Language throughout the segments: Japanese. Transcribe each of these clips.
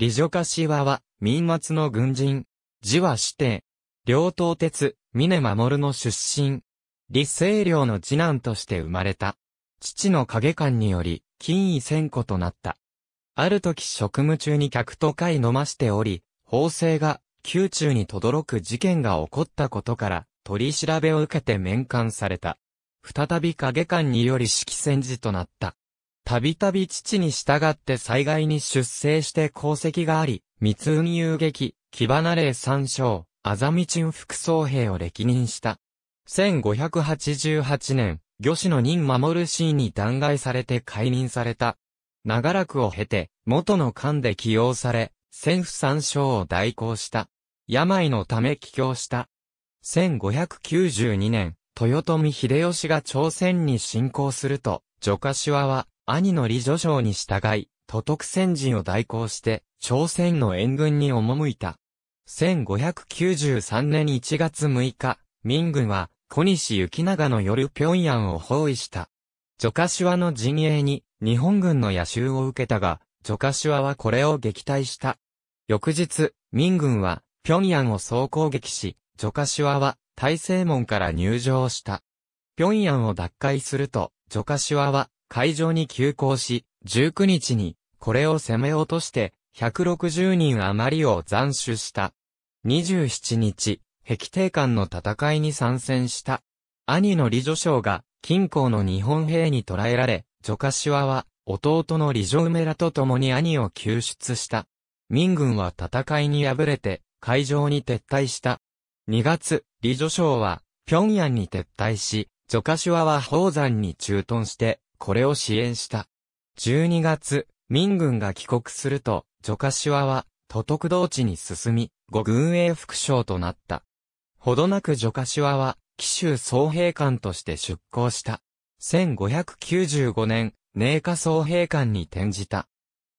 李女柏は、民末の軍人。字は指定。両党鉄、峰守の出身。李清良の次男として生まれた。父の影官により、金位千古となった。ある時職務中に客と会飲ましており、法制が、宮中に轟く事件が起こったことから、取り調べを受けて面官された。再び影官により式戦時となった。たびたび父に従って災害に出征して功績があり、密運遊撃、木花霊三将、あざみちん副総兵を歴任した。1588年、魚師の任守るシーンに弾劾されて解任された。長らくを経て、元の官で起用され、戦府三将を代行した。病のため帰郷した。1592年、豊臣秀吉が朝鮮に侵攻すると、ジョカシワは、兄の李助将に従い、都督戦人を代行して、朝鮮の援軍に赴いた。1593年1月6日、民軍は、小西行長の夜平壌を包囲した。ョカシワの陣営に、日本軍の野襲を受けたが、ョカシワはこれを撃退した。翌日、民軍は、平壌を総攻撃し、女家シワは、大西門から入城した。平壌を奪回すると、女家シワは、会場に急行し、19日に、これを攻め落として、160人余りを斬首した。27日、壁定艦の戦いに参戦した。兄の李女将が、近郊の日本兵に捕らえられ、女ワは、弟の李女梅らと共に兄を救出した。民軍は戦いに敗れて、会場に撤退した。2月、李女将は、平壌に撤退し、女ワは宝山に駐屯して、これを支援した。12月、民軍が帰国すると、ジョカシワは、都督同地に進み、五軍営副将となった。ほどなくジョカシワは、紀州総兵官として出向した。1595年、寧夏総兵官に転じた。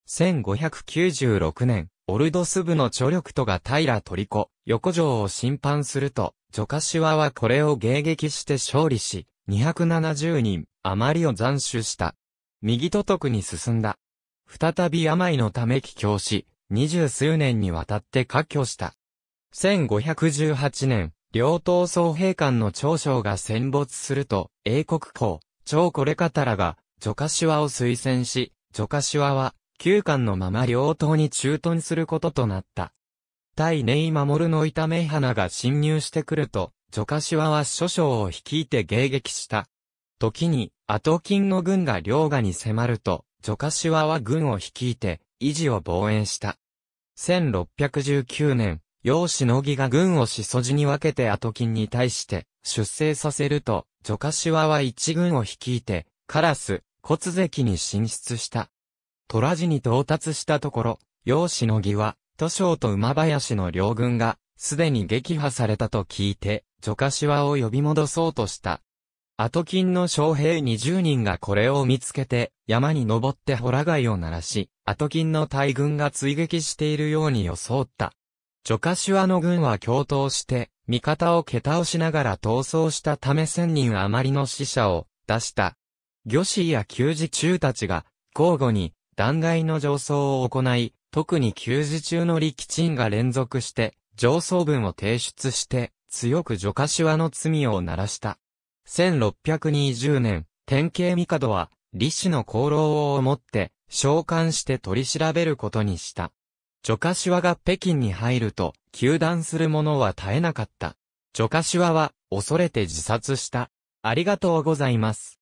1596年、オルドス部の著力とが平取子、横城を侵犯すると、ジョカシワはこれを迎撃して勝利し、270人、あまりを斬首した。右都督に進んだ。再び病のため帰郷し、二十数年にわたって家居した。1518年、両党総兵官の長将が戦没すると、英国公、長これかたらが、ジョカシワを推薦し、ジョカシワは、旧官のまま両党に駐屯することとなった。対ネイマモルの痛め花が侵入してくると、ジョカシワは諸将を率いて迎撃した。時に、後金の軍が両河に迫ると、ジョカシワは軍を率いて、維持を防衛した。1619年、楊しのぎが軍をしそじに分けて後金に対して、出征させると、ジョカシワは一軍を率いて、カラス、骨関に進出した。虎寺に到達したところ、楊しのぎは、都省と馬林の両軍が、すでに撃破されたと聞いて、ジョカシワを呼び戻そうとした。アトキンの将兵20人がこれを見つけて、山に登ってホラ貝を鳴らし、アトキンの大軍が追撃しているように装った。ジョカシュアの軍は共闘して、味方を蹴倒しながら逃走したため1000人余りの死者を出した。魚師や給仕中たちが、交互に、断崖の上層を行い、特に給仕中の力鎮が連続して、上層文を提出して、強くジョカシュアの罪を鳴らした。1620年、天啓帝は、李氏の功労をもって、召喚して取り調べることにした。ジョカシワが北京に入ると、球断する者は絶えなかった。ジョカシワは、恐れて自殺した。ありがとうございます。